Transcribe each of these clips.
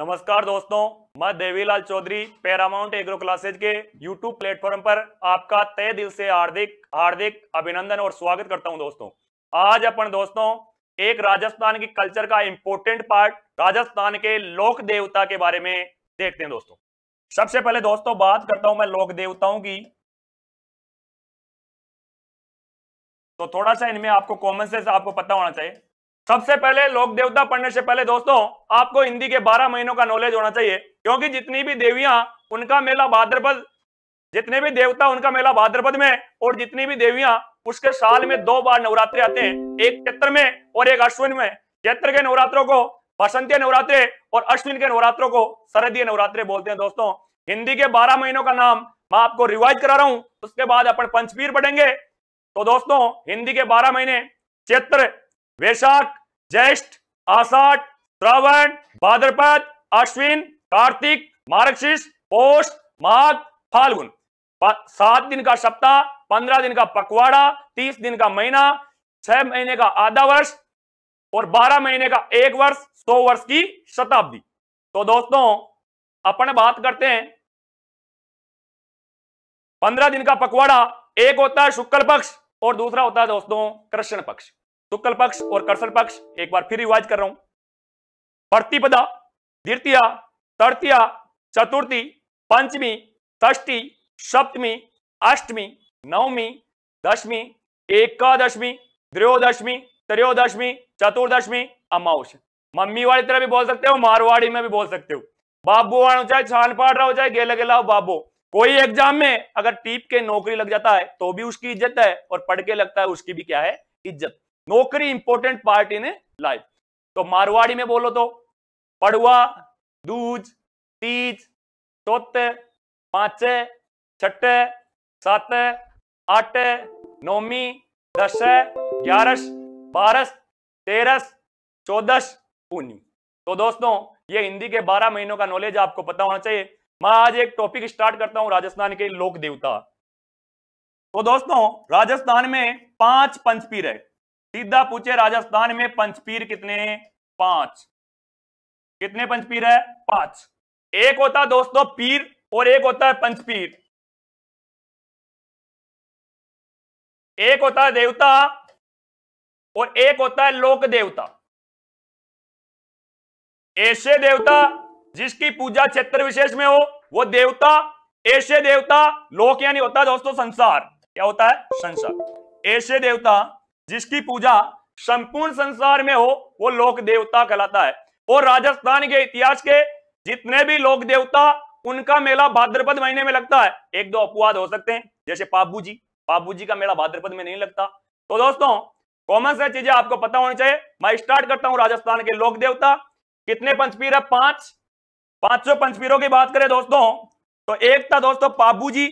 नमस्कार दोस्तों मैं Devilal Chaudhary Paramount agro classes के यूट्यूब प्लेटफॉर्म पर आपका तय दिल से हार्दिक हार्दिक अभिनंदन और स्वागत करता हूं दोस्तों आज अपन दोस्तों एक राजस्थान की कल्चर का इम्पोर्टेंट पार्ट राजस्थान के लोक देवता के बारे में देखते हैं दोस्तों सबसे पहले दोस्तों बात करता हूं मैं लोक देवताओं की तो थोड़ा सा इनमें आपको कॉमन सेंस आपको पता होना चाहिए सबसे पहले लोक देवता पढ़ने से पहले दोस्तों आपको हिंदी के 12 महीनों का नॉलेज होना चाहिए क्योंकि जितनी भी देवियां उनका मेला भाद्रपद जितने भी देवता उनका मेला भाद्रपद में और जितनी भी देवियां उसके साल में दो बार नवरात्रे आते हैं एक चैत्र में और एक अश्विन में चैत्र के नवरात्रों को बसंतीय नवरात्रे और अश्विन के नवरात्रों को शरदीय नवरात्रे बोलते हैं दोस्तों हिंदी के बारह महीनों का नाम मैं आपको रिवाइज करा रहा हूं उसके बाद अपन पंचवीर पढ़ेंगे तो दोस्तों हिंदी के बारह महीने चैत्र वैशाख ज्येष्ठ आषाढ़ श्रावण भाद्रपद अश्विन कार्तिक मार्गशीर्ष पोष माघ फाल्गुन सात दिन का सप्ताह पंद्रह दिन का पखवाड़ा तीस दिन का महीना छह महीने का आधा वर्ष और बारह महीने का एक वर्ष सौ वर्ष की शताब्दी तो दोस्तों अपन बात करते हैं पंद्रह दिन का पखवाड़ा एक होता है शुक्ल पक्ष और दूसरा होता है दोस्तों कृष्ण पक्ष शुक्ल पक्ष और कर्सल पक्ष एक बार फिर रिवाज कर रहा हूं प्रतिपदा द्वितीय तृतीय चतुर्थी पंचमी षष्ठी सप्तमी अष्टमी नवमी दशमी एकादशमी त्रयोदशमी त्रयोदशमी चतुर्दशमी अमावश मम्मी वाली तरह भी बोल सकते हो मारवाड़ी में भी बोल सकते हो बाबू वाणु चाहे छान पाड़ रहा हो चाहे गेला गेला हो बाबू कोई एग्जाम में अगर टीप के नौकरी लग जाता है तो भी उसकी इज्जत है और पढ़ के लगता है उसकी भी क्या है इज्जत नौकरी इंपोर्टेंट पार्ट इन लाइफ तो मारवाड़ी में बोलो तो पड़वा दूज तीज चौथे पांच छठे सात आठ नौमी दस ग्यारह बारह तेरह चौदस उन्नीस तो दोस्तों ये हिंदी के 12 महीनों का नॉलेज आपको पता होना चाहिए मैं आज एक टॉपिक स्टार्ट करता हूं राजस्थान के लोक देवता तो दोस्तों राजस्थान में पांच पंचपीर है सीधा पूछे राजस्थान में पंचपीर कितने पांच कितने पंचपीर है पांच एक होता है दोस्तों पीर और एक होता है पंचपीर एक होता है देवता और एक होता है लोक देवता ऐसे देवता जिसकी पूजा क्षेत्र विशेष में हो वो देवता ऐसे देवता लोक यानी होता है दोस्तों संसार क्या होता है संसार ऐसे देवता जिसकी पूजा संपूर्ण संसार में हो वो लोक देवता कहलाता है और राजस्थान के इतिहास के जितने भी लोक देवता उनका मेला भाद्रपद महीने में लगता है एक दो अपवाद हो सकते हैं जैसे पापू जी पापू जी का मेला भाद्रपद में नहीं लगता तो दोस्तों कॉमन से चीजें आपको पता होनी चाहिए मैं स्टार्ट करता हूं राजस्थान के लोक देवता कितने पंचपीर है पांच पांचों पंचपीरों की बात करें दोस्तों तो एक था दोस्तों पाबू जी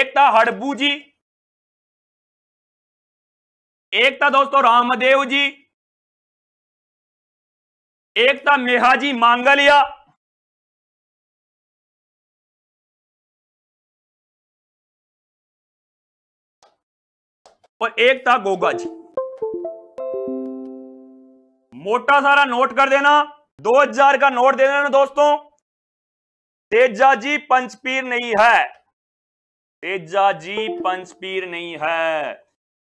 एक था हड़बू जी एक था दोस्तों रामदेव जी एक था मेहाजी मांगलिया और एक था गोगा जी मोटा सारा नोट कर देना 2000 का नोट दे देना दोस्तों तेजा जी पंचपीर नहीं है तेजा जी पंचपीर नहीं है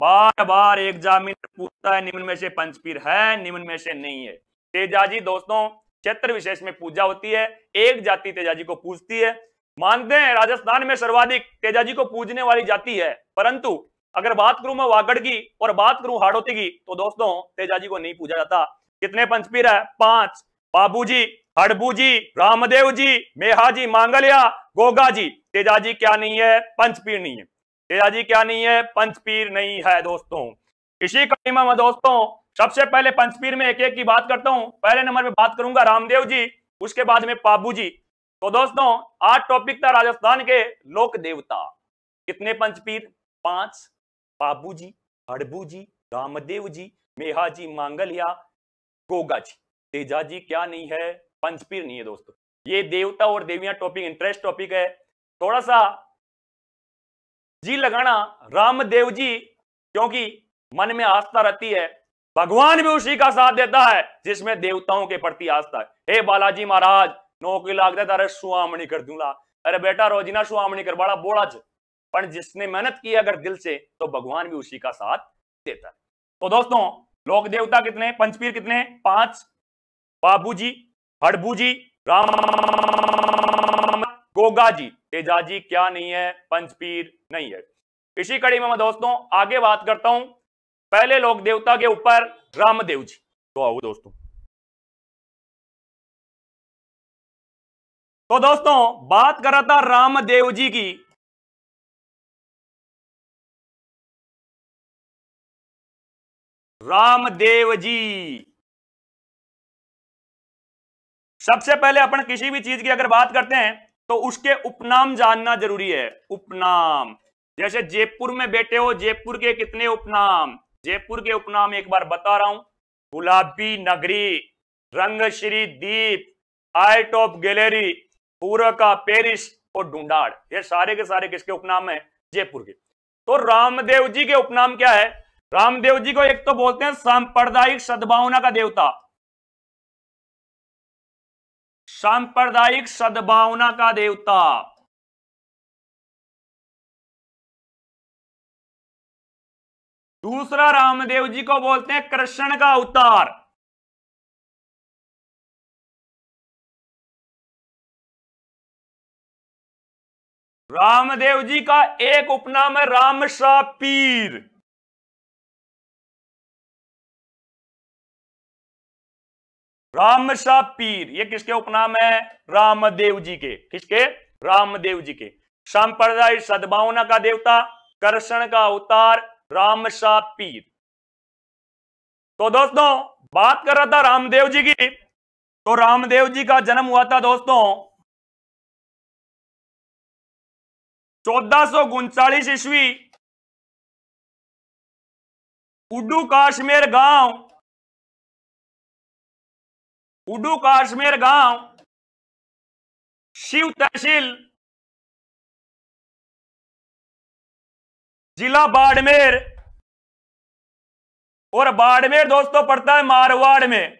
बार बार एग्जामिनर पूछता है निम्न में से पंचपीर है निम्न में से नहीं है तेजाजी दोस्तों क्षेत्र विशेष में पूजा होती है एक जाति तेजाजी को पूजती है मानते हैं राजस्थान में सर्वाधिक तेजाजी को पूजने वाली जाति है परंतु अगर बात करूं मैं वागड़ की और बात करूं हाड़ोती की तो दोस्तों तेजाजी को नहीं पूजा जाता कितने पंचपीर है पांच बाबू जी हड़बू जी रामदेव जी मेहा जी मांगलिया गोगा जी तेजाजी क्या नहीं है पंचपीर नहीं है जी क्या नहीं है पंचपीर नहीं है दोस्तों इसी कड़ी में दोस्तों सबसे पहले पंचपीर में एक एक की बात करता हूं पहले नंबर में बात करूंगा रामदेव जी उसके बाद में पाबू जी तो दोस्तों आज टॉपिक था राजस्थान के लोक देवता कितने पंचपीर पांच पाबू जी हड़बू जी रामदेव जी मेहा जी मांगलिया गोगा जी तेजा जी क्या नहीं है पंचपीर नहीं है दोस्तों ये देवता और देवियां टॉपिक इंटरेस्ट टॉपिक है थोड़ा सा जी लगाना रामदेव जी क्योंकि मन में आस्था रहती है भगवान भी उसी का साथ देता है जिसमें देवताओं के प्रति आस्था है हे बालाजी महाराज नौकरी लाग देता तो अरे सुहामणी कर दूंगा अरे बेटा रोजिना सुहामणी कर बड़ा बोला पर जिसने मेहनत की अगर दिल से तो भगवान भी उसी का साथ देता है तो दोस्तों लोक देवता कितने पंचपीर कितने पांच बाबू जी हड़बू जी राम गोगा जी एजाजी क्या नहीं है पंचपीर नहीं है इसी कड़ी में मैं दोस्तों आगे बात करता हूं पहले लोक देवता के ऊपर रामदेव जी तो आओ दोस्तों तो दोस्तों बात कर रहा था रामदेव जी की रामदेव जी सबसे पहले अपन किसी भी चीज की अगर बात करते हैं तो उसके उपनाम जानना जरूरी है उपनाम जैसे जयपुर में बैठे हो जयपुर के कितने उपनाम जयपुर के उपनाम एक बार बता रहा हूं गुलाबी नगरी Rangshri Deep art of gallery पूरा का पेरिस और ढूंढाड़ ये सारे के सारे किसके उपनाम है जयपुर के तो रामदेव जी के उपनाम क्या है रामदेव जी को एक तो बोलते हैं सांप्रदायिक सद्भावना का देवता सांप्रदायिक सद्भावना का देवता दूसरा रामदेव जी को बोलते हैं कृष्ण का अवतार रामदेव जी का एक उपनाम है राम शाह पीर रामशा पीर ये किसके उपनाम है रामदेव जी के किसके रामदेव जी के सांप्रदायिक सद्भावना का देवता कर्षण का अवतार रामशा पीर तो दोस्तों बात कर रहा था रामदेव जी की तो रामदेव जी का जन्म हुआ था दोस्तों चौदह ईस्वी उडू काश्मीर गांव उडू काश्मीर गांव शिव तहसील जिला बाड़मेर और बाड़मेर दोस्तों पड़ता है मारवाड़ में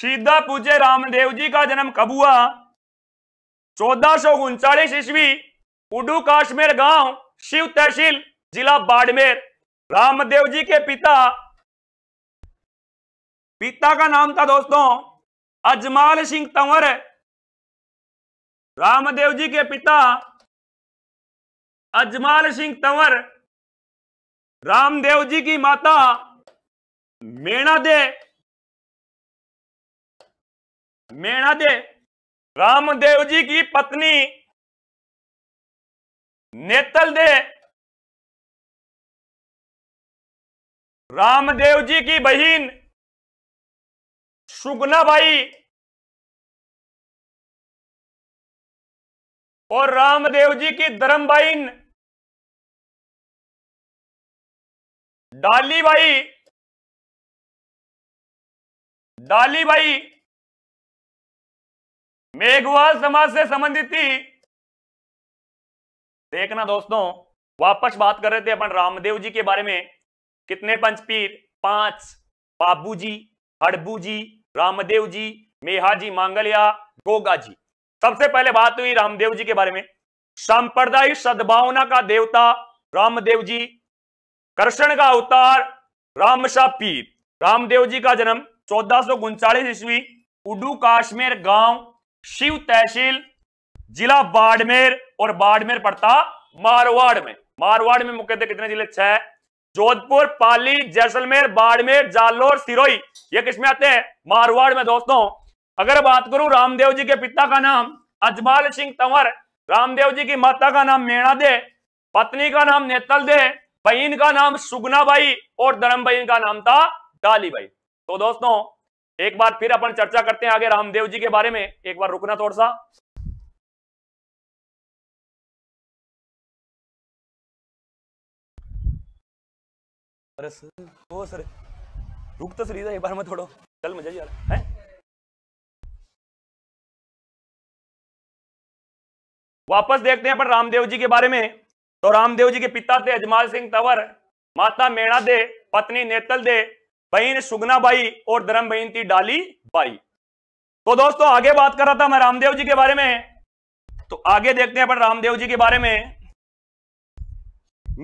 सीधा पूजे रामदेव जी का जन्म कब हुआ चौदह सौ उनचालीस ईस्वी उडू काश्मीर गांव शिव तहसील जिला बाड़मेर रामदेव जी के पिता पिता का नाम था दोस्तों अजमाल सिंह तंवर रामदेव जी के पिता अजमाल सिंह तंवर रामदेव जी की माता मेणा दे मेणा दे रामदेव जी की पत्नी नेतल दे रामदेव जी की बहन सुगना भाई और रामदेव जी की बाइन डाली भाई डाली भाई मेघवाल समाज से संबंधित थी देखना दोस्तों वापस बात कर रहे थे अपन रामदेव जी के बारे में कितने पंचपीर पांच बाबू जी हड़बू जी रामदेव जी मेहा जी मांगलिया गोगा जी सबसे पहले बात हुई रामदेव जी के बारे में सांप्रदायिक सद्भावना का देवता रामदेव जी कृष्ण का अवतार रामशाह पीर रामदेव जी का जन्म चौदह सौ ईस्वी उडू काश्मीर गांव शिव तहसील जिला बाड़मेर और बाड़मेर पड़ता मारवाड़ में मारवाड़ में मुख्यतः कितने जिले छह जोधपुर पाली जैसलमेर बाड़मेर जालोर सिरोही ये किसमें आते हैं मारवाड़ में दोस्तों अगर बात करूं रामदेव जी के पिता का नाम अजमाल सिंह तंवर रामदेव जी की माता का नाम मेणा दे पत्नी का नाम नेतल दे बहन का नाम सुगना बाई और धर्म बहन का नाम था डाली बाई तो दोस्तों एक बार फिर अपन चर्चा करते हैं आगे रामदेव जी के बारे में एक बार रुकना थोड़ा सा अरे ओ सर रुक तो सरीदा एक बार मैं थोड़ा चल मजा यार है वापस देखते हैं अपन रामदेव जी के बारे में तो रामदेव जी के पिता थे अजमाल सिंह तंवर माता मेणा दे पत्नी नेतल दे बहन सुगना बाई और धर्म बहन थी डाली बाई तो दोस्तों आगे बात कर रहा था मैं रामदेव जी के बारे में तो आगे देखते हैं अपन रामदेव जी के बारे में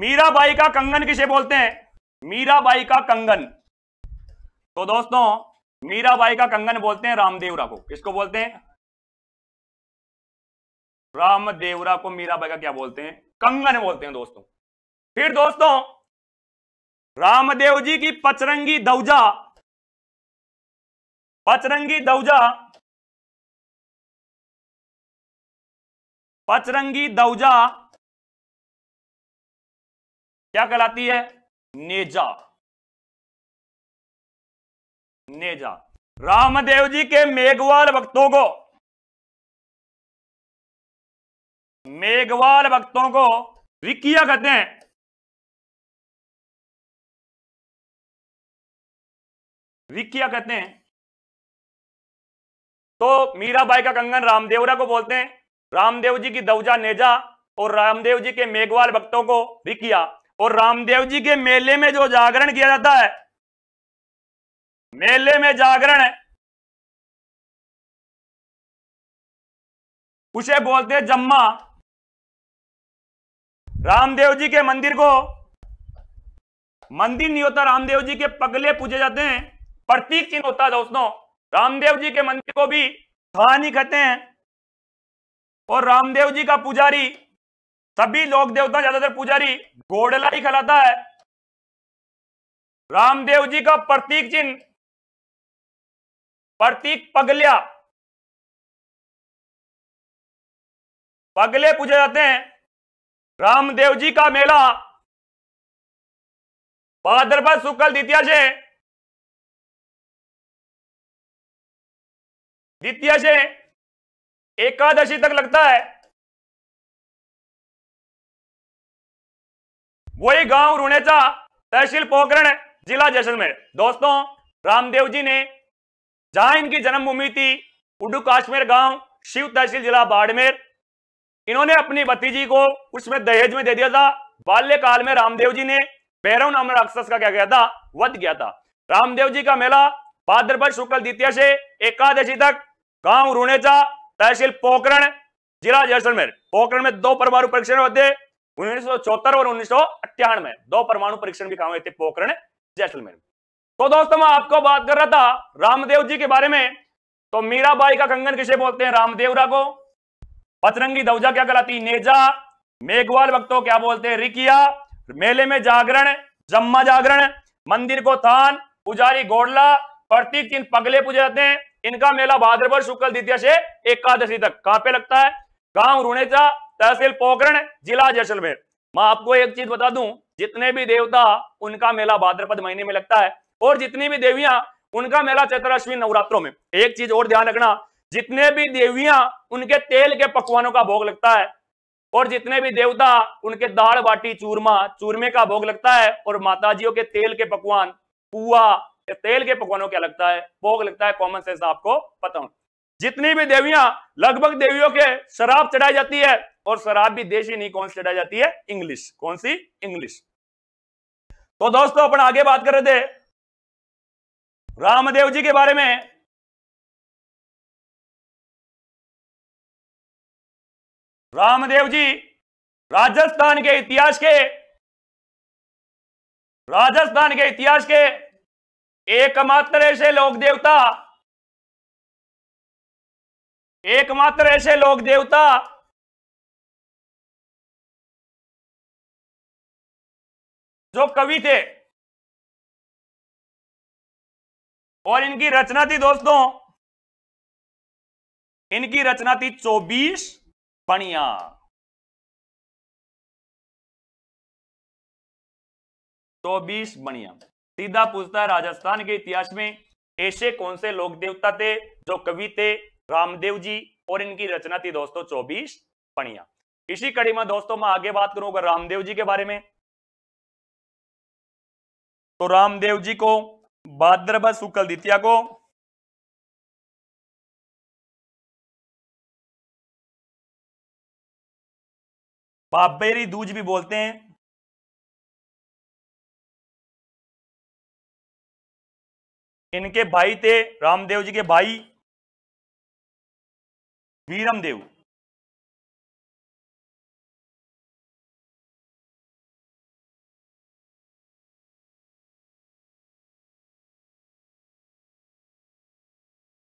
मीराबाई का कंगन किसे बोलते हैं मीराबाई का कंगन तो दोस्तों मीराबाई का कंगन बोलते हैं रामदेवरा को किसको बोलते हैं रामदेवरा को मीराबाई का क्या बोलते हैं कंगन बोलते हैं दोस्तों फिर दोस्तों रामदेव जी की पचरंगी दौजा पचरंगी दौजा पचरंगी दौजा क्या कहलाती है नेजा नेजा रामदेव जी के मेघवाल भक्तों को मेघवाल भक्तों को विकिया कहते हैं विकिया कहते हैं तो मीराबाई का कंगन रामदेवरा को बोलते हैं रामदेव जी की दवजा नेजा और रामदेव जी के मेघवाल भक्तों को विकिया और रामदेव जी के मेले में जो जागरण किया जाता है मेले में जागरण है उसे बोलते हैं जम्मा रामदेव जी के मंदिर को मंदिर नहीं होता रामदेव जी के पगले पूजे जाते हैं प्रतीक चिन्ह होता है दोस्तों रामदेव जी के मंदिर को भी कहानी कहते हैं और रामदेव जी का पुजारी सभी लोक देवता ज्यादातर पुजारी गोडला ही खिलाता है रामदेव जी का प्रतीक चिन्ह प्रतीक पगलिया पगले पूजे जाते हैं रामदेव जी का मेला भाद्रपद शुक्ल द्वितीय से द्वितीय से एकादशी तक लगता है वही गांव रुणेचा तहसील पोखरण जिला जैसलमेर दोस्तों रामदेव जी ने जहां इनकी जन्मभूमि थी उडू काश्मीर गांव शिव तहसील जिला बाड़मेर इन्होंने अपनी भतीजी को उसमें दहेज में दे दिया था बाल्यकाल में रामदेव जी ने भैरव नाम राक्षस का क्या गया था वध किया था रामदेव जी का मेला भाद्रपद शुक्ल द्वितीय से एकादशी तक गांव रुणेचा तहसील पोखरण जिला जैसलमेर पोखरण में दो परमाणु परीक्षण होते 1974 और उन्नीस में दो परमाणु परीक्षण भी कहा थे पोखरण जैसलमेर तो दोस्तों मैं आपको बात कर रहा था रामदेव जी के बारे में तो मीराबाई का कंगन किसे बोलते हैं रामदेव राघो पतरंगी दौजा क्या कहलाती नेजा मेघवाल भक्तों क्या बोलते हैं रिकिया मेले में जागरण जम्मा जागरण मंदिर को थान पुजारी गोडला प्रतीक चिन्ह पगले पूजे जाते हैं इनका मेला भाद्रपद शुक्ल द्वितीय से एकादशी तक कहां पे लगता है गांव रुणेचा तहसील पोखरण जिला जैसलमेर मैं आपको एक चीज बता दूं जितने भी देवता उनका मेला भाद्रपद महीने में लगता है और जितनी भी देवियां उनका मेला चैत्र अश्विन नवरात्रों में एक चीज और ध्यान रखना जितने भी देवियां उनके तेल के पकवानों का भोग लगता है और जितने भी देवता उनके दाल बाटी चूरमा चूरमे का भोग लगता है और माताजियों के तेल के पकवान पुआ तेल के पकवानों क्या लगता है भोग लगता है कॉमन सेंस आपको पता हो जितनी भी देवियां लगभग देवियों के शराब चढ़ाई जाती है और शराब भी देशी नहीं कौन सी चढ़ाई जाती है इंग्लिश कौन सी इंग्लिश तो दोस्तों अपन आगे बात कर रहे थे रामदेव जी के बारे में रामदेव जी राजस्थान के इतिहास के राजस्थान के इतिहास के एकमात्र ऐसे लोक देवता एकमात्र ऐसे लोक देवता जो कवि थे और इनकी रचना थी दोस्तों इनकी रचना थी चौबीस पणिया चौबीस बनिया सीधा पूछता है राजस्थान के इतिहास में ऐसे कौन से लोक देवता थे जो कवि थे रामदेव जी और इनकी रचना थी दोस्तों चौबीस पणिया इसी कड़ी में दोस्तों मैं आगे बात करूंगा रामदेव जी के बारे में तो रामदेव जी को भाद्रभ शुक्ल द्वितीया को बाबेरी दूज भी बोलते हैं इनके भाई थे रामदेव जी के भाई वीरमदेव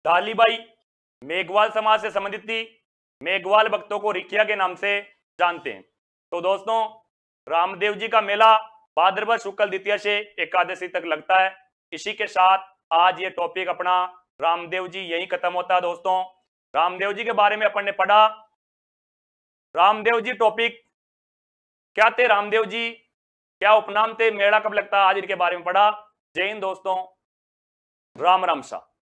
कालीबाई मेघवाल समाज से संबंधित थी मेघवाल भक्तों को रिकिया के नाम से जानते हैं तो दोस्तों रामदेव जी का मेला भाद्रपद शुक्ल द्वितीय से एकादशी तक लगता है इसी के साथ आज ये टॉपिक अपना रामदेव जी यही खत्म होता है दोस्तों रामदेव जी के बारे में अपन ने पढ़ा रामदेव जी टॉपिक क्या थे रामदेव जी क्या उपनाम थे मेला कब लगता है आज इनके बारे में पढ़ा जय हिंद दोस्तों राम राम शाह